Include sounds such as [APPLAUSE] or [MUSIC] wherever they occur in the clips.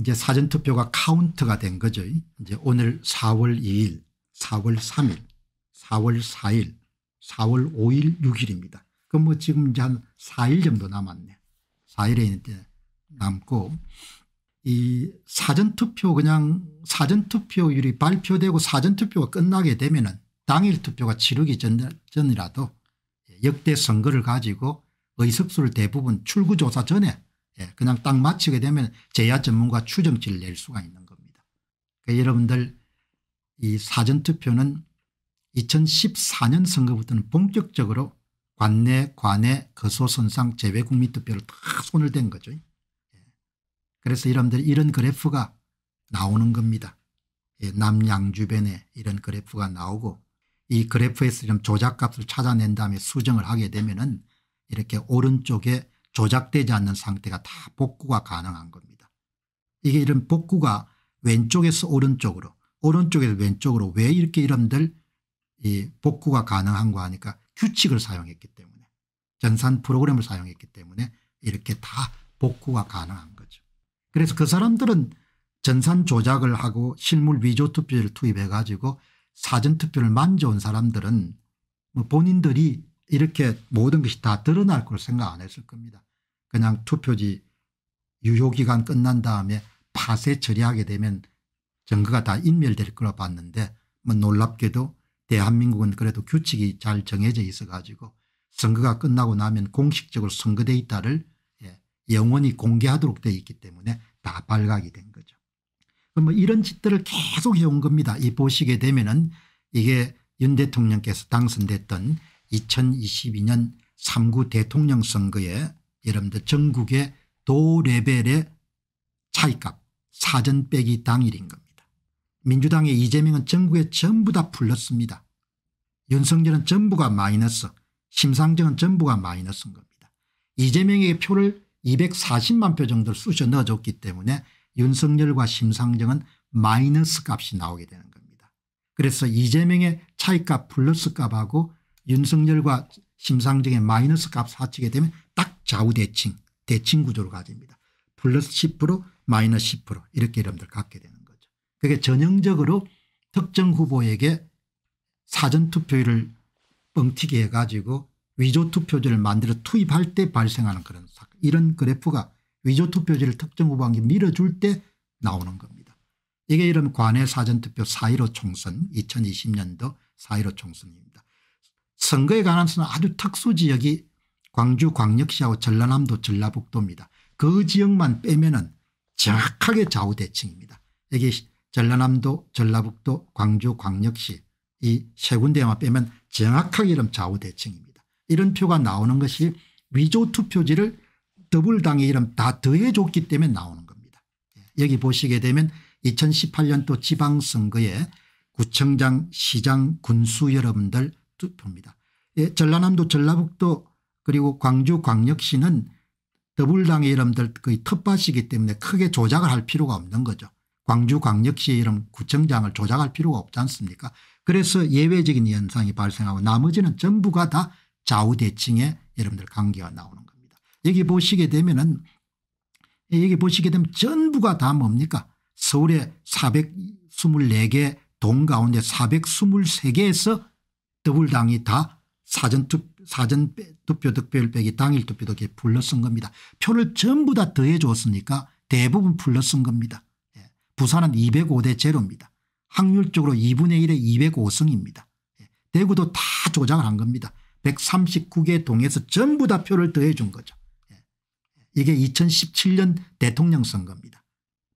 이제 사전투표가 카운트가 된 거죠. 이제 오늘 4월 2일 4월 3일 4월 4일 4월 5일 6일입니다. 그럼 뭐 지금 이제 한 4일 정도 남았네. 4일에 이제 남고 이 사전투표 그냥 사전투표율이 발표되고 사전투표가 끝나게 되면은 당일 투표가 치르기 전, 이라도 역대 선거를 가지고 의석수를 대부분 출구조사 전에 예, 그냥 딱 맞추게 되면 제야 전문가 추정치를 낼 수가 있는 겁니다. 그 여러분들 이 사전투표는 2014년 선거부터는 본격적으로 관내 관내 거소선상 재외국민투표를 다 손을 댄 거죠. 예. 그래서 여러분들 이런 그래프가 나오는 겁니다. 예, 남양 주변에 이런 그래프가 나오고 이 그래프에서 좀 조작값을 찾아낸 다음에 수정을 하게 되면 은 이렇게 오른쪽에 조작되지 않는 상태가 다 복구가 가능한 겁니다. 이게 이런 복구가 왼쪽에서 오른쪽으로 오른쪽에서 왼쪽으로 왜 이렇게 이런들 이 복구가 가능한 거 하니까 규칙을 사용했기 때문에 전산 프로그램을 사용했기 때문에 이렇게 다 복구가 가능한 거죠. 그래서 그 사람들은 전산 조작을 하고 실물 위조 투표를 투입해 가지고 사전 투표를 만져온 사람들은 뭐 본인들이 이렇게 모든 것이 다 드러날 걸 생각 안 했을 겁니다. 그냥 투표지 유효기간 끝난 다음에 파쇄 처리하게 되면 증거가 다 인멸될 거라 봤는데 뭐 놀랍게도 대한민국은 그래도 규칙이 잘 정해져 있어 가지고 선거가 끝나고 나면 공식적으로 선거 데이터를 예, 영원히 공개하도록 되어 있기 때문에 다 발각이 된 거죠. 뭐 이런 짓들을 계속 해온 겁니다. 이 보시게 되면은 이게 윤 대통령께서 당선됐던 2022년 3구 대통령 선거에 여러분들 전국의 도 레벨의 차이값 사전 빼기 당일인 겁니다. 민주당의 이재명은 전국에 전부 다풀렀습니다 윤석열은 전부가 마이너스 심상정은 전부가 마이너스인 겁니다. 이재명에게 표를 240만 표 정도를 쑤셔 넣어줬기 때문에 윤석열과 심상정은 마이너스 값이 나오게 되는 겁니다. 그래서 이재명의 차이값 플러스 값하고 윤석열과 심상정의 마이너스 값 사치게 되면 딱 좌우대칭 대칭 구조로 가집니다. 플러스 10% 마이너스 10% 이렇게 여러분들 갖게 되는 거죠. 그게 전형적으로 특정 후보에게 사전투표율을 뻥튀기 해가지고 위조투표지를 만들어 투입할 때 발생하는 그런 사건 이런 그래프가 위조투표지를 특정 후보에게 밀어줄 때 나오는 겁니다. 이게 이런 관외 사전투표 4.15 총선 2020년도 4.15 총선입니다. 선거에 관한 수는 아주 특수 지역이 광주 광역시하고 전라남도 전라북도입니다. 그 지역만 빼면 은 정확하게 좌우대칭입니다. 여기 전라남도 전라북도 광주 광역시 이 세 군데만 빼면 정확하게 이름 좌우대칭입니다. 이런 표가 나오는 것이 위조 투표지를 더블당의 이름 다 더해줬기 때문에 나오는 겁니다. 여기 보시게 되면 2018년도 지방선거에 구청장 시장 군수 여러분들 투표입니다. 예, 전라남도 전라북도 그리고 광주 광역시는 더불당의 이름들 거의 텃밭이기 때문에 크게 조작을 할 필요가 없는 거죠. 광주 광역시 의 이름 구청장을 조작할 필요가 없지 않습니까 그래서 예외적인 현상이 발생하고 나머지는 전부가 다 좌우대칭의 여러분들 관계가 나오는 겁니다. 여기 보시게 되면은 예, 여기 보시게 되면 전부가 다 뭡니까 서울의 424개 동 가운데 423개에서 더불당이 다 사전투표 사전 투표 득표율 빼기 당일 투표 득에 불러 쓴 겁니다. 표를 전부 다 더해 줬으니까 대부분 불러 쓴 겁니다. 예. 부산은 205대 제로입니다. 확률적으로 2분의 1에 205승입니다. 예. 대구도 다 조작을 한 겁니다. 139개 동에서 전부 다 표를 더해 준 거죠. 예. 이게 2017년 대통령 선거입니다.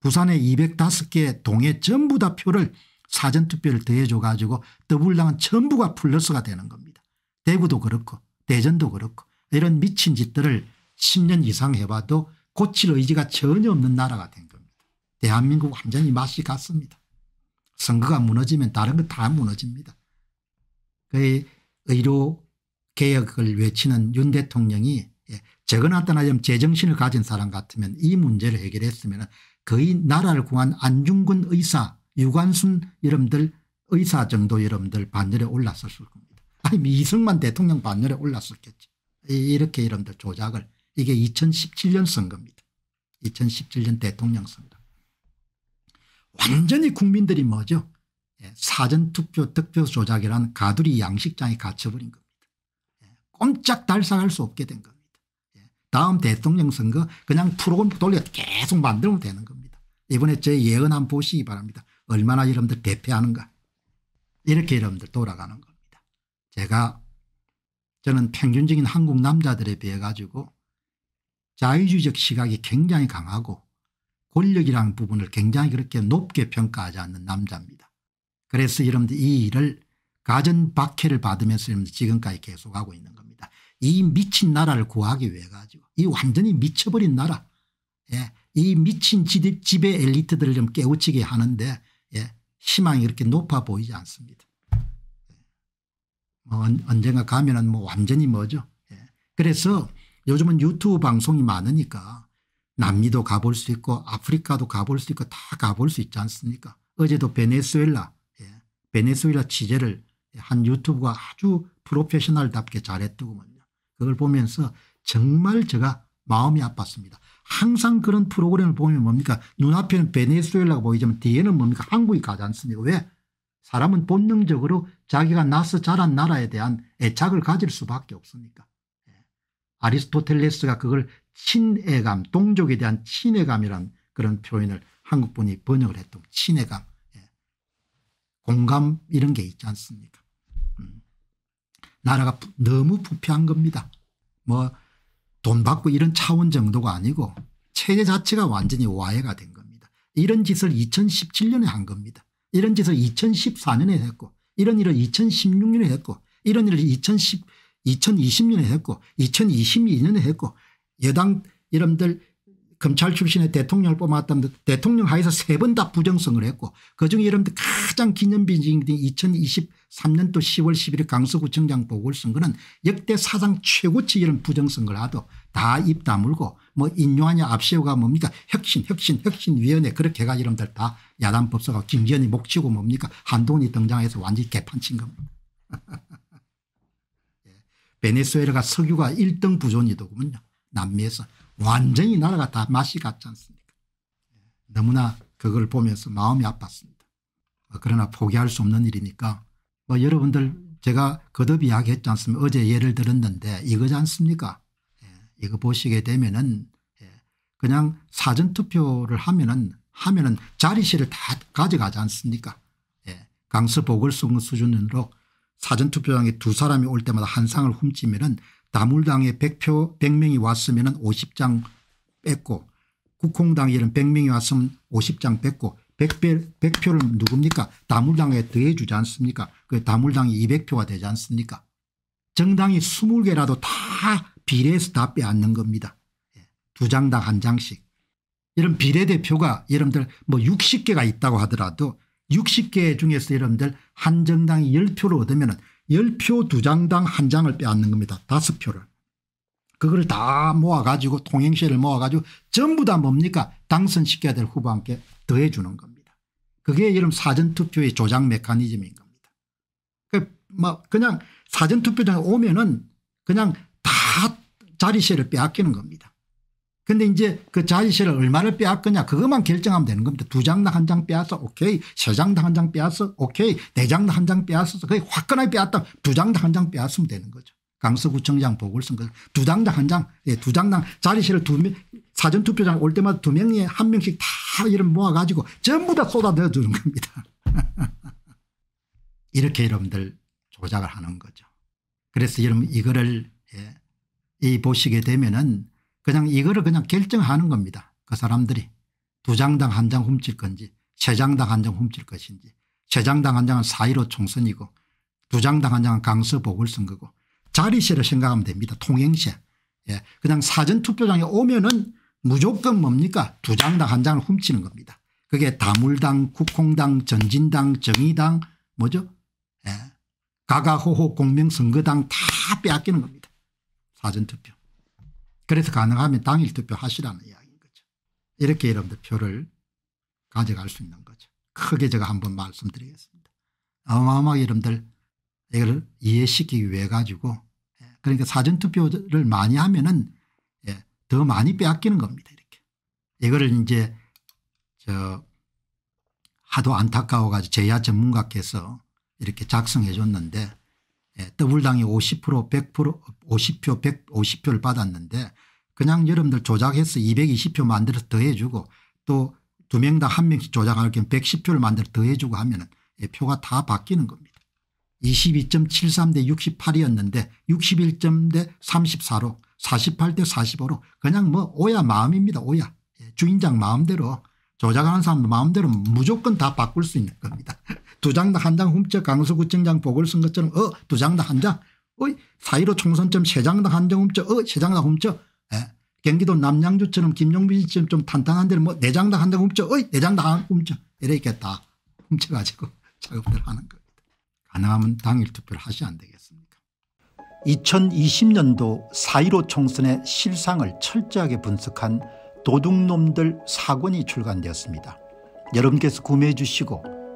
부산의 205개 동에 전부 다 표를 사전투표를 더해줘 가지고 더불당은 전부가 플러스가 되는 겁니다. 대구도 그렇고 대전도 그렇고 이런 미친 짓들을 10년 이상 해봐도 고칠 의지가 전혀 없는 나라가 된 겁니다. 대한민국 완전히 맛이 갔습니다. 선거가 무너지면 다른 거 다 무너집니다. 그 의료 의 개혁을 외치는 윤 대통령이 적어나 예, 떠나좀 제정신을 가진 사람 같으면 이 문제를 해결했으면 거의 나라를 구한 안중근 의사 유관순 여러분들 의사 정도 여러분들 반열에 올랐을 겁니다. 아니 뭐 이승만 대통령 반열에 올랐었겠지. 이렇게 여러분들 조작을 이게 2017년 선거입니다. 2017년 대통령 선거. 완전히 국민들이 뭐죠? 예, 사전투표 득표 조작이란 가두리 양식장에 갇혀버린 겁니다. 예, 꼼짝 달싹할 수 없게 된 겁니다. 예, 다음 대통령 선거 그냥 프로그램 돌려 계속 만들면 되는 겁니다. 이번에 제 예언 한번 보시기 바랍니다. 얼마나 여러분들 대표하는가. 이렇게 여러분들 돌아가는 겁니다. 제가 저는 평균적인 한국 남자들에 비해 가지고 자유주의적 시각이 굉장히 강하고 권력이라는 부분을 굉장히 그렇게 높게 평가하지 않는 남자입니다. 그래서 여러분들 이 일을 가전 박해를 받으면서 지금까지 계속하고 있는 겁니다. 이 미친 나라를 구하기 위해 가지고 이 완전히 미쳐버린 나라 예. 이 미친 지배 엘리트들을 좀 깨우치게 하는데 예, 희망이 이렇게 높아 보이지 않습니다. 뭐 언젠가 가면은 뭐 완전히 뭐죠. 예. 그래서 요즘은 유튜브 방송이 많으니까 남미도 가볼 수 있고 아프리카도 가볼 수 있고 다 가볼 수 있지 않습니까 어제도 베네수엘라 예. 베네수엘라 취재를 한 유튜브가 아주 프로페셔널답게 잘했더군요. 그걸 보면서 정말 제가 마음이 아팠습니다. 항상 그런 프로그램을 보면 뭡니까 눈앞에는 베네수엘라가 보이지만 뒤에는 뭡니까 한국이 가지 않습니까 왜 사람은 본능적으로 자기가 나서 자란 나라에 대한 애착을 가질 수밖에 없습니까 예. 아리스토텔레스가 그걸 친애감 동족에 대한 친애감이란 그런 표현을 한국분이 번역을 했던 친애감 예. 공감 이런 게 있지 않습니까 음. 나라가 너무 부패한 겁니다 뭐돈 받고 이런 차원 정도가 아니고 체제 자체가 완전히 와해가 된 겁니다. 이런 짓을 2017년에 한 겁니다. 이런 짓을 2014년에 했고 이런 일을 2016년에 했고 이런 일을 2010, 2020년에 했고 2022년에 했고 여당 여러분들 검찰 출신의 대통령을 뽑았다는 대통령 하에서 세 번 다 부정성을 했고 그중에 여러분들 가장 기념비인 2023년도 10월 11일 강서구청장 보궐선거는 역대 사상 최고치 이런 부정선거를 하도 다 입 다물고 뭐 인용하냐 앞세우가 뭡니까 혁신 혁신 혁신위원회 그렇게 해가 이름들 다 야당 법사가 김기현이 목치고 뭡니까 한동훈이 등장해서 완전히 개판친 겁니다. [LAUGHS] 예. 베네수엘라가 석유가 1등 부존이더군요. 남미에서 완전히 나라가 다 맛이 같지 않습니까 너무나 그걸 보면서 마음이 아팠습니다. 뭐 그러나 포기할 수 없는 일이니까 뭐 여러분들 제가 거듭 이야기했지 않습니까 어제 예를 들었는데 이거지 않습니까 예, 이거 보시게 되면은 예, 그냥 사전투표를 하면은 하면은 자리실을 다 가져가지 않습니까 예, 강서 보궐선거 수준으로 사전투표장에 두 사람이 올 때마다 한 상을 훔치면은 다물당에 100표 100명이 왔으면 50장 뺐고 국공당에는 100명이 왔으면 50장 뺐고 100표, 100표를 누굽니까 다물당에 더해 주지 않습니까 그 다물당이 200표가 되지 않습니까 정당이 20개라도 다 비례해서 다 빼앗는 겁니다 예, 두 장당 한 장씩 이런 비례대표가 여러분들 뭐 60개가 있다고 하더라도 60개 중에서 여러분들 한 정당이 10표를 얻으면 은 10표 두장당한 장을 빼앗는 겁니다. 다섯 표를. 그걸 다 모아가지고 통행세를 모아가지고 전부 다 뭡니까 당선시켜야 될 후보한테 더해주는 겁니다. 그게 여름 사전투표의 조작 메커니즘인 겁니다. 그막 뭐 그냥 사전투표장에 오면은 그냥 다 자리세를 빼앗기는 겁니다. 근데 이제 그 자의시를 얼마를 빼앗거냐 그것만 결정하면 되는 겁니다. 두 장당 한 장 빼앗어 오케이. 세 장당 한 장 빼앗어 오케이. 네 장당 한 장 빼앗어 그게 화끈하게 빼앗다 두 장당 한 장 빼앗으면 되는 거죠. 강서구청장 보궐선거 두 장당 한 장, 예, 두 장당 자리실을 두 명, 사전투표장 올 때마다 두 명이 한 명씩 다이름 모아가지고 전부 다 쏟아내어 주는 겁니다. [LAUGHS] 이렇게 여러분들 조작을 하는 거죠. 그래서 여러분 이거를 예, 이 보시게 되면은 그냥 이거를 그냥 결정하는 겁니다. 그 사람들이 두 장당 한 장 훔칠 건지 세 장당 한 장 훔칠 것인지 세 장당 한 장은 4.15 총선이고 두 장당 한 장은 강서 보궐선거고 자리세를 생각하면 됩니다. 통행세. 예. 그냥 사전투표장에 오면은 무조건 뭡니까 두 장당 한 장을 훔치는 겁니다. 그게 다물당 국공당 전진당 정의당 뭐죠 예. 가가호호 공명선거당 다 빼앗기는 겁니다. 사전투표. 그래서 가능하면 당일 투표하시라는 이야기인 거죠. 이렇게 여러분들 표를 가져갈 수 있는 거죠. 크게 제가 한번 말씀드리겠습니다. 어마어마하게 여러분들 이걸 이해시키기 위해 가지고 예, 그러니까 사전투표를 많이 하면은 예, 더 많이 빼앗기는 겁니다. 이렇게. 이거를 이제 저 하도 안타까워가지고 제야 전문가께서 이렇게 작성해 줬는데 예, 더블당이 50% 100% 50표 150표를 받았는데 그냥 여러분들 조작해서 220표 만들어서 더해주고 또 두명당한 명씩 조작할 경우 110표를 만들어 더해주고 하면 은 예, 표가 다 바뀌는 겁니다. 22.73 대 68이었는데 61점 대 34로 48 대 45로 그냥 뭐 오야 마음입니다. 오야. 예, 주인장 마음대로 조작하는 사람 도 마음대로 무조건 다 바꿀 수 있는 겁니다. 두 장당 한 장 훔쳐 강서구청장 보궐선거처럼 어두 장당 한 장. 어이 사이로 총선점 세 장당 한 장 훔쳐 어세 장당 훔쳐. 에. 예. 경기도 남양주처럼 김용빈 씨처럼 좀 탄탄한 데는 뭐 네 장당 한 장 훔쳐 어이 네 장당 훔쳐 이렇게 다 훔쳐가지고 [LAUGHS] 작업들 하는 겁니다. 가능하면 당일 투표를 하시 면안 되겠습니까 2020년도 사1 5 총선의 실상을 철저하게 분석한 도둑놈들 사건이 출간되었습니다. 여러분께서 구매해 주시고